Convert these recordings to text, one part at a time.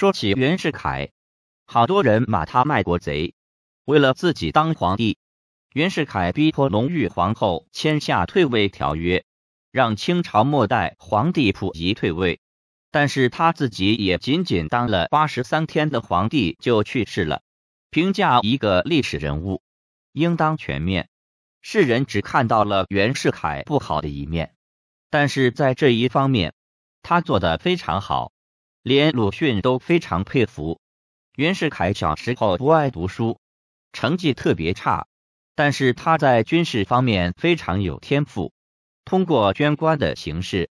说起袁世凯，好多人骂他卖国贼。为了自己当皇帝，袁世凯逼迫隆裕皇后签下《退位条约》，让清朝末代皇帝溥仪退位。但是他自己也仅仅当了八十三天的皇帝就去世了。评价一个历史人物，应当全面。世人只看到了袁世凯不好的一面，但是在这一方面，他做的非常好。连鲁迅都非常佩服袁世凯。小时候不爱读书，成绩特别差，但是他在军事方面非常有天赋。通过捐官的形式，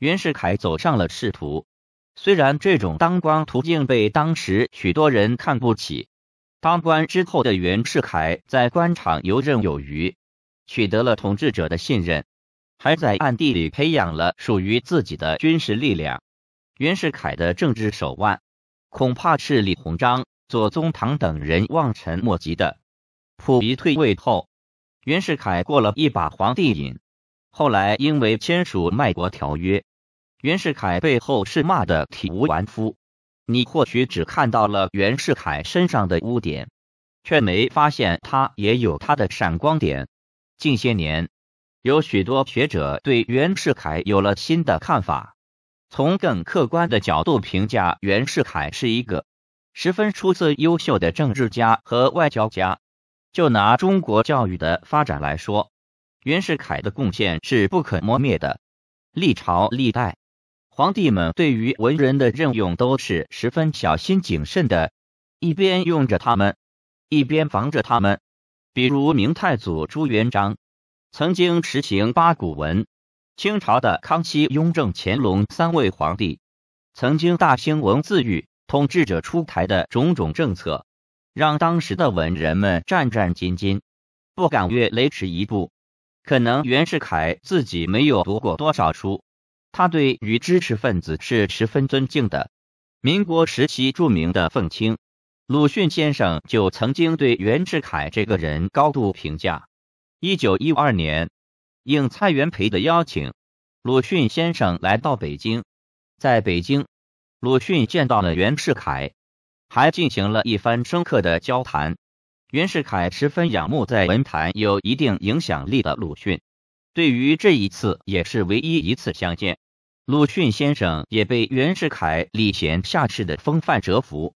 袁世凯走上了仕途。虽然这种当官途径被当时许多人看不起，当官之后的袁世凯在官场游刃有余，取得了统治者的信任，还在暗地里培养了属于自己的军事力量。袁世凯的政治手腕，恐怕是李鸿章、左宗棠等人望尘莫及的。溥仪退位后，袁世凯过了一把皇帝瘾。后来因为签署卖国条约，袁世凯背后是骂的体无完肤。你或许只看到了袁世凯身上的污点，却没发现他也有他的闪光点。近些年，有许多学者对袁世凯有了新的看法。从更客观的角度评价，袁世凯是一个十分出色、优秀的政治家和外交家。就拿中国教育的发展来说，袁世凯的贡献是不可磨灭的。历朝历代皇帝们对于文人的任用都是十分小心谨慎的，一边用着他们，一边防着他们。比如明太祖朱元璋，曾经实行八股文。清朝的康熙、雍正、乾隆三位皇帝，曾经大兴文字狱，统治者出台的种种政策，让当时的文人们战战兢兢，不敢越雷池一步。可能袁世凯自己没有读过多少书，他对于知识分子是十分尊敬的。民国时期著名的愤青鲁迅先生就曾经对袁世凯这个人高度评价。一九一二年。应蔡元培的邀请，鲁迅先生来到北京。在北京，鲁迅见到了袁世凯，还进行了一番深刻的交谈。袁世凯十分仰慕在文坛有一定影响力的鲁迅，对于这一次也是唯一一次相见，鲁迅先生也被袁世凯礼贤下士的风范折服。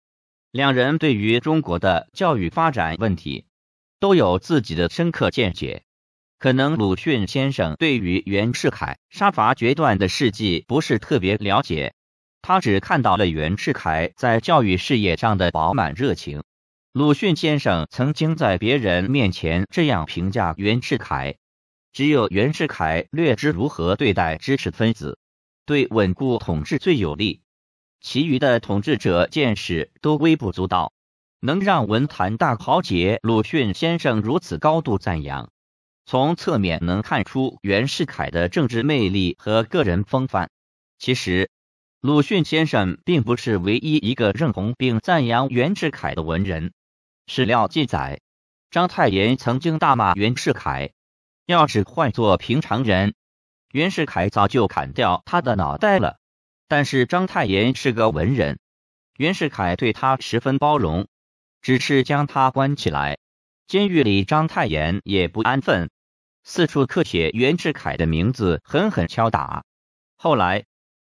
两人对于中国的教育发展问题都有自己的深刻见解。可能鲁迅先生对于袁世凯杀伐决断的事迹不是特别了解，他只看到了袁世凯在教育事业上的饱满热情。鲁迅先生曾经在别人面前这样评价袁世凯：只有袁世凯略知如何对待知识分子，对稳固统治最有利，其余的统治者见识都微不足道。能让文坛大豪杰鲁迅先生如此高度赞扬。从侧面能看出袁世凯的政治魅力和个人风范。其实，鲁迅先生并不是唯一一个认同并赞扬袁世凯的文人。史料记载，章太炎曾经大骂袁世凯，要是换做平常人，袁世凯早就砍掉他的脑袋了。但是章太炎是个文人，袁世凯对他十分包容，只是将他关起来。监狱里，章太炎也不安分。四处刻写袁世凯的名字，狠狠敲打。后来，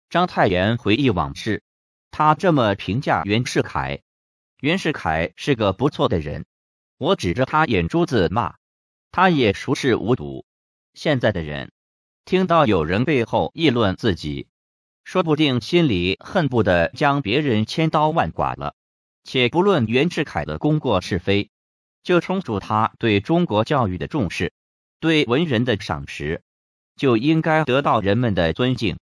章太炎回忆往事，他这么评价袁世凯：袁世凯是个不错的人。我指着他眼珠子骂，他也熟视无睹。现在的人，听到有人背后议论自己，说不定心里恨不得将别人千刀万剐了。且不论袁世凯的功过是非，就冲着他对中国教育的重视。对文人的赏识，就应该得到人们的尊敬。